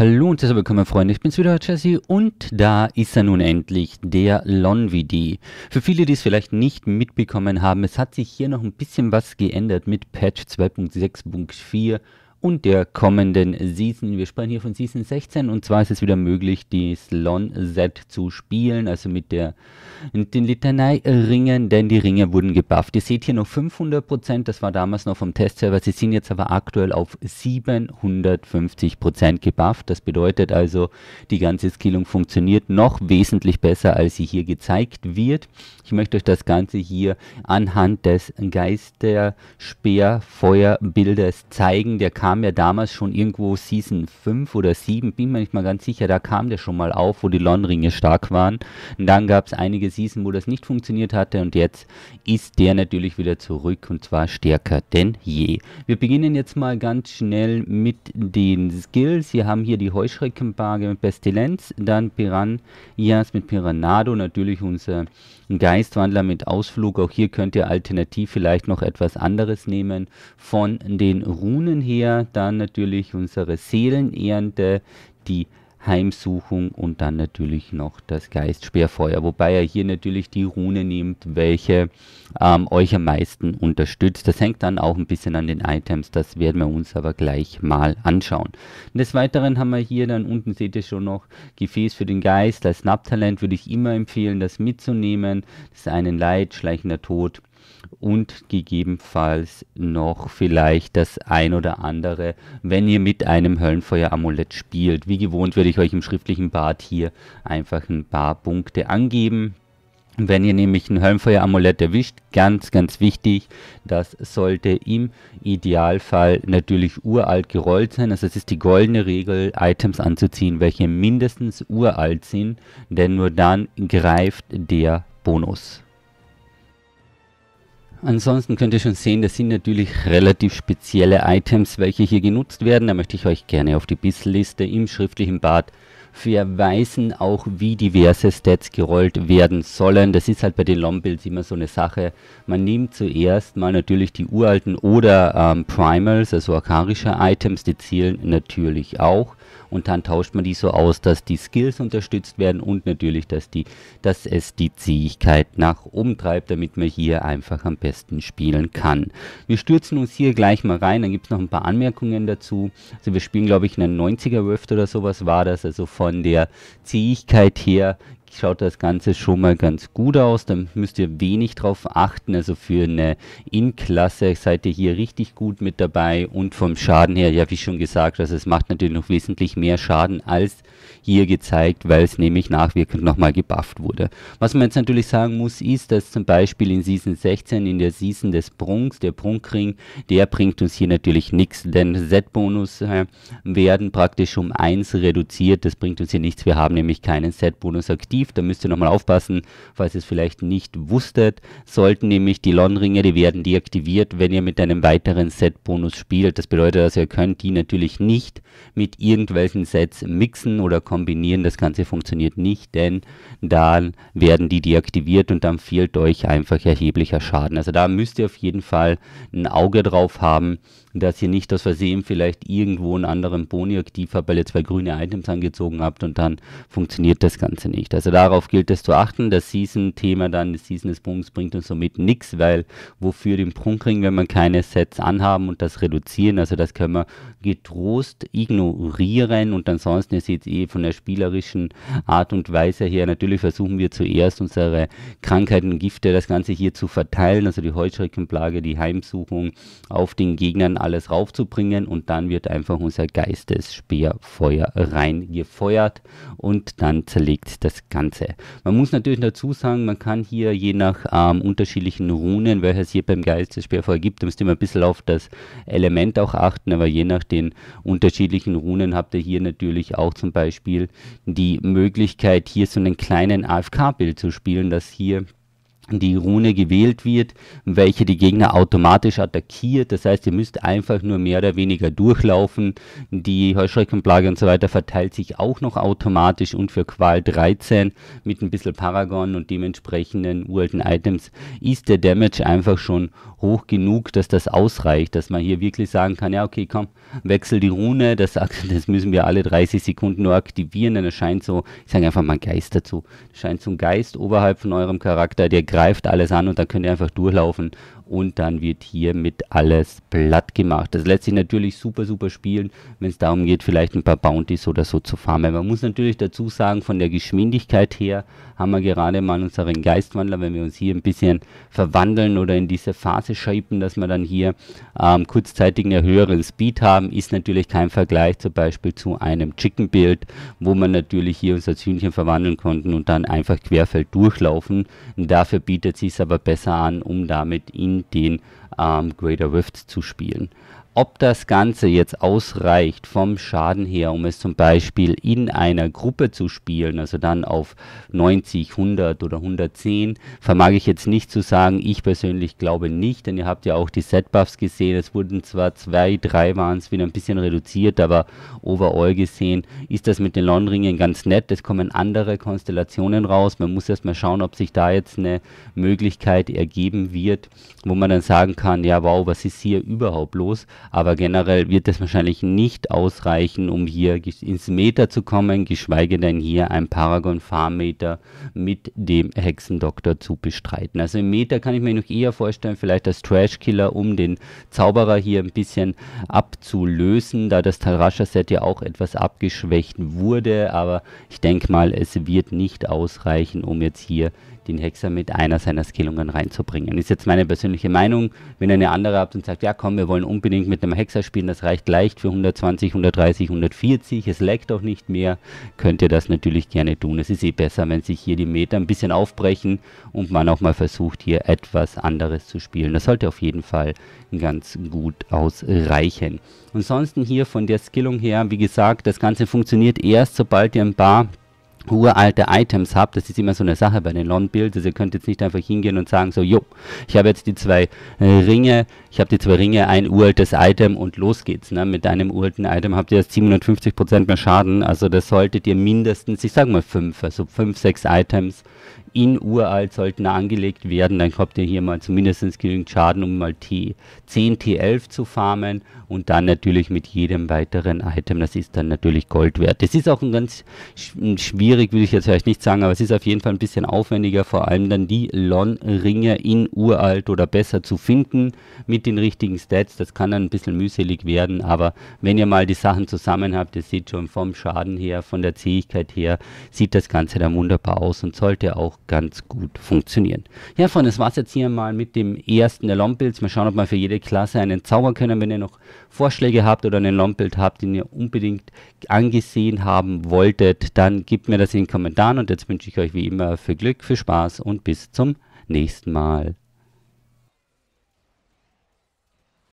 Hallo und herzlich willkommen, Freunde. Ich bin's wieder, Jesse. Und da ist er nun endlich, der LonVD. Für viele, die es vielleicht nicht mitbekommen haben, es hat sich hier noch ein bisschen was geändert mit Patch 2.6.4 und der kommenden Season. Wir sprechen hier von Season 16 und zwar ist es wieder möglich, die Slon-Set zu spielen, also mit der mit den Litanei-Ringen, denn die Ringe wurden gebufft. Ihr seht hier noch 500%, das war damals noch vom Testserver, sie sind jetzt aber aktuell auf 750% gebufft. Das bedeutet also, die ganze Skillung funktioniert noch wesentlich besser, als sie hier gezeigt wird. Ich möchte euch das Ganze hier anhand des Geisterspeerfeuerbildes zeigen. Der kam kam ja damals schon irgendwo Season 5 oder 7, bin mir nicht mal ganz sicher, da kam der schon mal auf, wo die Lonringe stark waren. Und dann gab es einige Season, wo das nicht funktioniert hatte und jetzt ist der natürlich wieder zurück und zwar stärker denn je. Wir beginnen jetzt mal ganz schnell mit den Skills. Wir haben hier die Heuschreckenbarge mit Pestilenz, dann Piranhas mit Piranado, natürlich unser Geistwandler mit Ausflug. Auch hier könnt ihr alternativ vielleicht noch etwas anderes nehmen. Von den Runen her dann natürlich unsere Seelenernte, die Heimsuchung und dann natürlich noch das Geistsperrfeuer, wobei ihr hier natürlich die Rune nehmt, welche ähm, euch am meisten unterstützt. Das hängt dann auch ein bisschen an den Items, das werden wir uns aber gleich mal anschauen. Des Weiteren haben wir hier dann unten seht ihr schon noch Gefäß für den Geist. Als Snap-Talent würde ich immer empfehlen, das mitzunehmen. Das ist einen Leid, schleichender Tod und gegebenenfalls noch vielleicht das ein oder andere, wenn ihr mit einem Höllenfeuer-Amulett spielt. Wie gewohnt werde ich euch im schriftlichen Bad hier einfach ein paar Punkte angeben. Wenn ihr nämlich ein Höllenfeuer-Amulett erwischt, ganz, ganz wichtig, das sollte im Idealfall natürlich uralt gerollt sein. Also es ist die goldene Regel, Items anzuziehen, welche mindestens uralt sind, denn nur dann greift der Bonus. Ansonsten könnt ihr schon sehen, das sind natürlich relativ spezielle Items, welche hier genutzt werden. Da möchte ich euch gerne auf die Bissliste im schriftlichen Bad verweisen, auch wie diverse Stats gerollt werden sollen. Das ist halt bei den Lombilds immer so eine Sache. Man nimmt zuerst mal natürlich die uralten oder ähm, Primals, also akarische Items, die zielen natürlich auch und dann tauscht man die so aus, dass die Skills unterstützt werden und natürlich, dass, die, dass es die Zähigkeit nach oben treibt, damit man hier einfach am besten spielen kann. Wir stürzen uns hier gleich mal rein, dann gibt es noch ein paar Anmerkungen dazu. Also wir spielen, glaube ich, einen 90er Rift oder sowas war das, also von der Zähigkeit her schaut das Ganze schon mal ganz gut aus. Da müsst ihr wenig drauf achten. Also für eine In-Klasse seid ihr hier richtig gut mit dabei. Und vom Schaden her, ja, wie schon gesagt, also es macht natürlich noch wesentlich mehr Schaden als hier gezeigt, weil es nämlich nachwirkend nochmal gebufft wurde. Was man jetzt natürlich sagen muss, ist, dass zum Beispiel in Season 16, in der Season des Prunks, der Prunkring, der bringt uns hier natürlich nichts, denn Set-Bonus äh, werden praktisch um 1 reduziert. Das bringt uns hier nichts. Wir haben nämlich keinen Set-Bonus aktiv aktiv. Da müsst ihr nochmal aufpassen, falls ihr es vielleicht nicht wusstet. Sollten nämlich die Lonringe, die werden deaktiviert, wenn ihr mit einem weiteren Set-Bonus spielt. Das bedeutet also, ihr könnt die natürlich nicht mit irgendwelchen Sets mixen oder kombinieren. Das Ganze funktioniert nicht, denn dann werden die deaktiviert und dann fehlt euch einfach erheblicher Schaden. Also da müsst ihr auf jeden Fall ein Auge drauf haben, dass ihr nicht aus Versehen vielleicht irgendwo einen anderen Boni aktiv habt, weil ihr zwei grüne Items angezogen habt und dann funktioniert das Ganze nicht. Also also darauf gilt es zu achten. Das Season-Thema dann, das Season des Prunks bringt uns somit nichts, weil wofür den Prunkring, wenn man keine Sets anhaben und das reduzieren? Also das können wir getrost ignorieren und ansonsten, ihr seht eh von der spielerischen Art und Weise her, natürlich versuchen wir zuerst unsere Krankheiten, Gifte, das Ganze hier zu verteilen, also die Heuschreckenplage, die Heimsuchung auf den Gegnern alles raufzubringen und dann wird einfach unser Geistesspeerfeuer reingefeuert und dann zerlegt das Ganze. Ganze. Man muss natürlich dazu sagen, man kann hier je nach ähm, unterschiedlichen Runen, welche es hier beim Geistesperrfall gibt, da müsst ihr mal ein bisschen auf das Element auch achten, aber je nach den unterschiedlichen Runen habt ihr hier natürlich auch zum Beispiel die Möglichkeit, hier so einen kleinen AFK-Bild zu spielen, das hier die Rune gewählt wird, welche die Gegner automatisch attackiert. Das heißt, ihr müsst einfach nur mehr oder weniger durchlaufen. Die Heuschreckenplage und so weiter verteilt sich auch noch automatisch und für Qual 13 mit ein bisschen Paragon und dementsprechenden uralten Items ist der Damage einfach schon hoch genug, dass das ausreicht, dass man hier wirklich sagen kann, ja okay, komm, wechsel die Rune, das, das müssen wir alle 30 Sekunden nur aktivieren, dann erscheint so, ich sage einfach mal Geist dazu, erscheint so ein Geist oberhalb von eurem Charakter, der gerade greift alles an und dann könnt ihr einfach durchlaufen und dann wird hiermit alles platt gemacht. Das lässt sich natürlich super, super spielen, wenn es darum geht, vielleicht ein paar Bounties oder so zu farmen. Man muss natürlich dazu sagen, von der Geschwindigkeit her haben wir gerade mal unseren Geistwandler, wenn wir uns hier ein bisschen verwandeln oder in diese Phase shapen, dass wir dann hier ähm, kurzzeitig einen höheren Speed haben, ist natürlich kein Vergleich zum Beispiel zu einem Chicken Build, wo man natürlich hier unser als verwandeln konnten und dann einfach querfeld durchlaufen. Und dafür bietet es sich aber besser an, um damit in den ähm, Greater Rift zu spielen. Ob das Ganze jetzt ausreicht vom Schaden her, um es zum Beispiel in einer Gruppe zu spielen, also dann auf 90, 100 oder 110, vermag ich jetzt nicht zu sagen. Ich persönlich glaube nicht, denn ihr habt ja auch die Setbuffs gesehen. Es wurden zwar zwei, drei waren es wieder ein bisschen reduziert, aber overall gesehen ist das mit den Longringen ganz nett. Es kommen andere Konstellationen raus. Man muss erstmal schauen, ob sich da jetzt eine Möglichkeit ergeben wird, wo man dann sagen kann, ja wow, was ist hier überhaupt los? aber generell wird es wahrscheinlich nicht ausreichen, um hier ins Meter zu kommen, geschweige denn hier ein Paragon Farmeter mit dem Hexendoktor zu bestreiten. Also im Meter kann ich mir noch eher vorstellen, vielleicht als Trash Killer, um den Zauberer hier ein bisschen abzulösen, da das Talrasha Set ja auch etwas abgeschwächt wurde, aber ich denke mal, es wird nicht ausreichen, um jetzt hier den Hexer mit einer seiner Skillungen reinzubringen. Ist jetzt meine persönliche Meinung. Wenn eine andere habt und sagt, ja komm, wir wollen unbedingt mit einem Hexer spielen, das reicht leicht für 120, 130, 140, es laggt auch nicht mehr, könnt ihr das natürlich gerne tun. Es ist eh besser, wenn sich hier die Meter ein bisschen aufbrechen und man auch mal versucht, hier etwas anderes zu spielen. Das sollte auf jeden Fall ganz gut ausreichen. Ansonsten hier von der Skillung her, wie gesagt, das Ganze funktioniert erst, sobald ihr ein paar uralte Items habt, das ist immer so eine Sache bei den non builds also ihr könnt jetzt nicht einfach hingehen und sagen so, jo, ich habe jetzt die zwei äh, Ringe, ich habe die zwei Ringe, ein uraltes Item und los geht's. Ne? Mit einem uralten Item habt ihr erst 750% mehr Schaden, also das solltet ihr mindestens, ich sag mal fünf, also fünf, sechs Items in uralt sollten angelegt werden. Dann kommt ihr hier mal zumindest genügend Schaden, um mal T10, T11 zu farmen und dann natürlich mit jedem weiteren Item. Das ist dann natürlich Gold wert. Das ist auch ein ganz schwierig, würde ich jetzt vielleicht nicht sagen, aber es ist auf jeden Fall ein bisschen aufwendiger, vor allem dann die Lon-Ringe in uralt oder besser zu finden mit den richtigen Stats. Das kann dann ein bisschen mühselig werden, aber wenn ihr mal die Sachen zusammen habt, ihr seht schon vom Schaden her, von der Zähigkeit her, sieht das Ganze dann wunderbar aus und sollte auch ganz gut funktionieren. Ja, Freunde, das war es jetzt hier mal mit dem ersten der Lompilz. Mal schauen, ob wir für jede Klasse einen Zauber können. Wenn ihr noch Vorschläge habt oder einen Lompild habt, den ihr unbedingt angesehen haben wolltet, dann gebt mir das in den Kommentaren. Und jetzt wünsche ich euch wie immer viel Glück, viel Spaß und bis zum nächsten Mal.